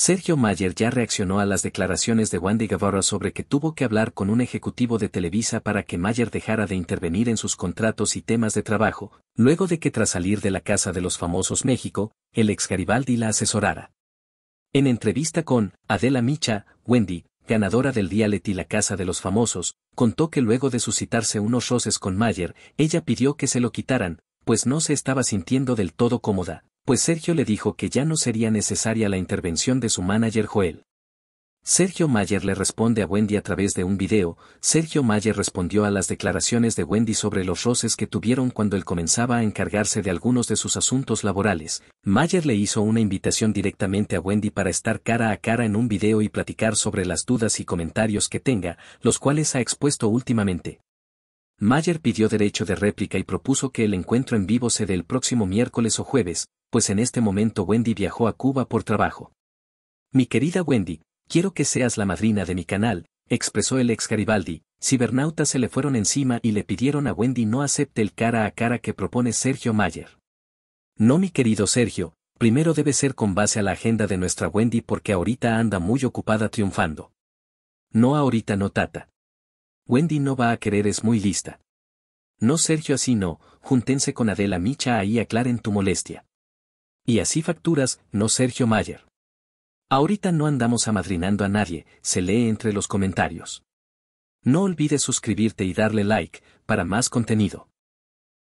Sergio Mayer ya reaccionó a las declaraciones de Wendy Guevara sobre que tuvo que hablar con un ejecutivo de Televisa para que Mayer dejara de intervenir en sus contratos y temas de trabajo, luego de que tras salir de la casa de los famosos México, el ex Garibaldi la asesorara. En entrevista con Adela Micha, Wendy, ganadora del y La Casa de los Famosos, contó que luego de suscitarse unos roces con Mayer, ella pidió que se lo quitaran, pues no se estaba sintiendo del todo cómoda, pues Sergio le dijo que ya no sería necesaria la intervención de su manager Joel. Sergio Mayer le responde a Wendy a través de un video, Sergio Mayer respondió a las declaraciones de Wendy sobre los roces que tuvieron cuando él comenzaba a encargarse de algunos de sus asuntos laborales. Mayer le hizo una invitación directamente a Wendy para estar cara a cara en un video y platicar sobre las dudas y comentarios que tenga, los cuales ha expuesto últimamente. Mayer pidió derecho de réplica y propuso que el encuentro en vivo se dé el próximo miércoles o jueves, pues en este momento Wendy viajó a Cuba por trabajo. Mi querida Wendy, quiero que seas la madrina de mi canal, expresó el ex Garibaldi. Cibernautas se le fueron encima y le pidieron a Wendy no acepte el cara a cara que propone Sergio Mayer. No, mi querido Sergio, primero debe ser con base a la agenda de nuestra Wendy porque ahorita anda muy ocupada triunfando. No ahorita no tata. Wendy no va a querer es muy lista. No Sergio así no, júntense con Adela Micha ahí aclaren tu molestia. Y así facturas, no Sergio Mayer. Ahorita no andamos amadrinando a nadie, se lee entre los comentarios. No olvides suscribirte y darle like, para más contenido.